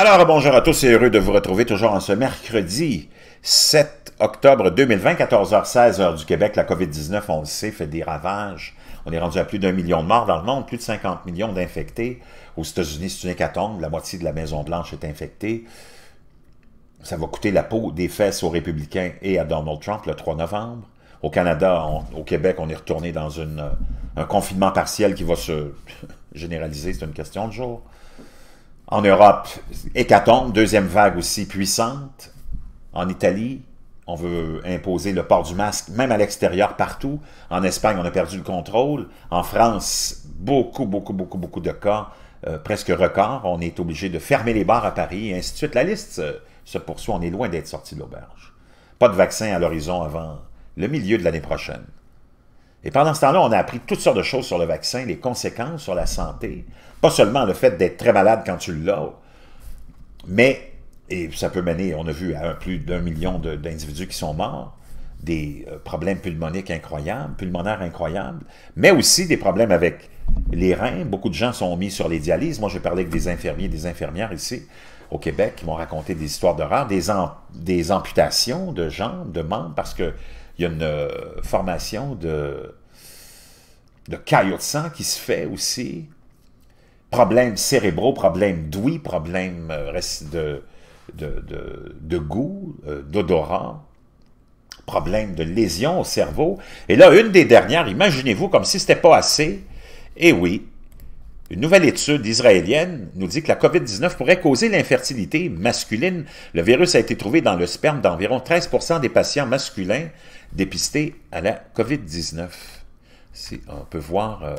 Alors, bonjour à tous et heureux de vous retrouver toujours en ce mercredi 7 octobre 2020, 14h16 h du Québec. La COVID-19, on le sait, fait des ravages. On est rendu à plus d'un million de morts dans le monde, plus de 50 millions d'infectés. Aux États-Unis, c'est une hécatombe. La moitié de la Maison-Blanche est infectée. Ça va coûter la peau des fesses aux républicains et à Donald Trump le 3 novembre. Au Canada, au Québec, on est retourné dans un confinement partiel qui va se généraliser. C'est une question de jour. En Europe, hécatombe, deuxième vague aussi puissante. En Italie, on veut imposer le port du masque, même à l'extérieur, partout. En Espagne, on a perdu le contrôle. En France, beaucoup, beaucoup, beaucoup, beaucoup de cas, euh, presque record. On est obligé de fermer les bars à Paris, et ainsi de suite. La liste se poursuit. On est loin d'être sorti de l'auberge. Pas de vaccin à l'horizon avant le milieu de l'année prochaine. Et pendant ce temps-là, on a appris toutes sortes de choses sur le vaccin, les conséquences sur la santé. Pas seulement le fait d'être très malade quand tu l'as, mais, et ça peut mener, on a vu, à plus d'un million d'individus qui sont morts, des euh, problèmes pulmoniques incroyables, pulmonaires incroyables, mais aussi des problèmes avec les reins. Beaucoup de gens sont mis sur les dialyses. Moi, j'ai parlé avec des infirmiers et des infirmières ici au Québec qui m'ont raconté des histoires d'horreur, des, des amputations de jambes, de membres, parce que il y a une euh, formation de, de de sang qui se fait aussi. Problèmes cérébraux, problèmes d'ouïe, problèmes euh, de, de, de, goût, euh, d'odorat, problèmes de lésions au cerveau. Et là, une des dernières, imaginez-vous comme si ce n'était pas assez. Et eh oui, une nouvelle étude israélienne nous dit que la COVID-19 pourrait causer l'infertilité masculine. Le virus a été trouvé dans le sperme d'environ 13 des patients masculins dépistés à la COVID-19. On peut voir euh,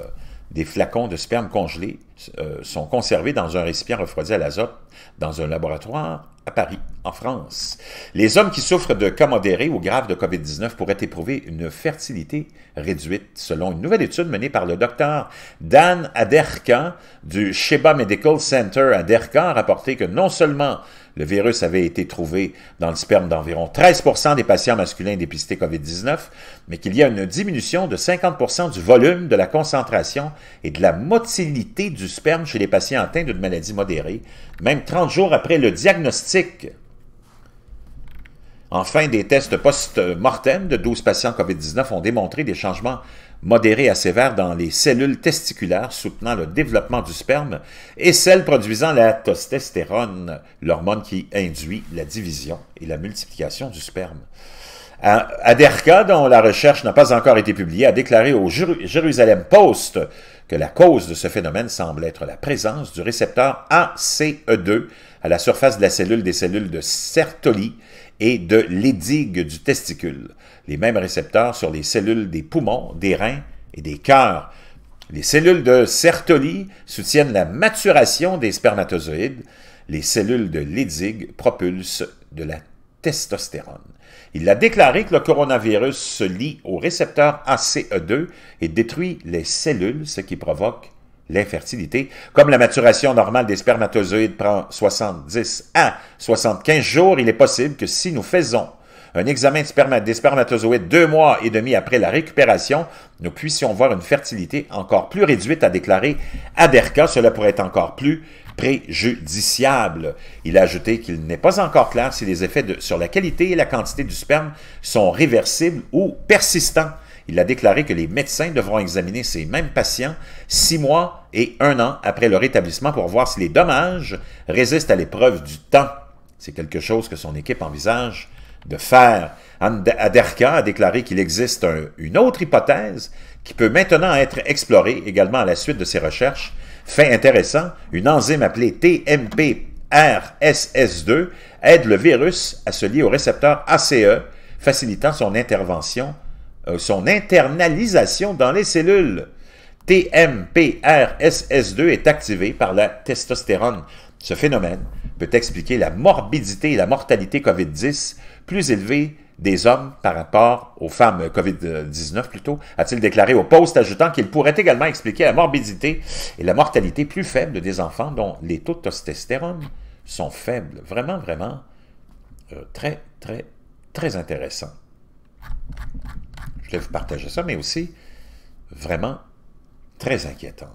des flacons de sperme congelés euh, sont conservés dans un récipient refroidi à l'azote dans un laboratoire à Paris, en France. Les hommes qui souffrent de cas modérés ou graves de COVID-19 pourraient éprouver une fertilité réduite, selon une nouvelle étude menée par le docteur Dan Aderkan du Sheba Medical Center. Aderkan a rapporté que non seulement le virus avait été trouvé dans le sperme d'environ 13 des patients masculins dépistés COVID-19, mais qu'il y a une diminution de 50 du volume, de la concentration et de la motilité du sperme chez les patients atteints d'une maladie modérée, même 30 jours après le diagnostic Enfin, des tests post-mortem de 12 patients COVID-19 ont démontré des changements modérés à sévères dans les cellules testiculaires soutenant le développement du sperme et celles produisant la testostérone, l'hormone qui induit la division et la multiplication du sperme. Aderka, dont la recherche n'a pas encore été publiée, a déclaré au Jérusalem Post que la cause de ce phénomène semble être la présence du récepteur ACE2 à la surface de la cellule des cellules de Sertoli et de l'édigue du testicule, les mêmes récepteurs sur les cellules des poumons, des reins et des cœurs. Les cellules de Sertoli soutiennent la maturation des spermatozoïdes, les cellules de l'édigue propulsent de la testostérone. Il a déclaré que le coronavirus se lie au récepteur ACE2 et détruit les cellules, ce qui provoque l'infertilité. Comme la maturation normale des spermatozoïdes prend 70 à 75 jours, il est possible que si nous faisons un examen de des spermatozoïdes deux mois et demi après la récupération, nous puissions voir une fertilité encore plus réduite, À déclarer à cela pourrait être encore plus préjudiciable. Il a ajouté qu'il n'est pas encore clair si les effets sur la qualité et la quantité du sperme sont réversibles ou persistants. Il a déclaré que les médecins devront examiner ces mêmes patients six mois et un an après leur établissement pour voir si les dommages résistent à l'épreuve du temps. C'est quelque chose que son équipe envisage de faire. Aderka a déclaré qu'il existe une autre hypothèse qui peut maintenant être explorée également à la suite de ses recherches. Fait intéressant, une enzyme appelée TMPRSS2 aide le virus à se lier au récepteur ACE, facilitant son intervention, euh, son internalisation dans les cellules. TMPRSS2 est activé par la testostérone. Ce phénomène peut expliquer la morbidité et la mortalité COVID-10 plus élevée des hommes par rapport aux femmes euh, COVID-19 plutôt, a-t-il déclaré au poste, ajoutant qu'il pourrait également expliquer la morbidité et la mortalité plus faible des enfants dont les taux de testostérone sont faibles. Vraiment, vraiment, euh, très, très, très intéressant. Je vais vous partager ça, mais aussi vraiment très inquiétant.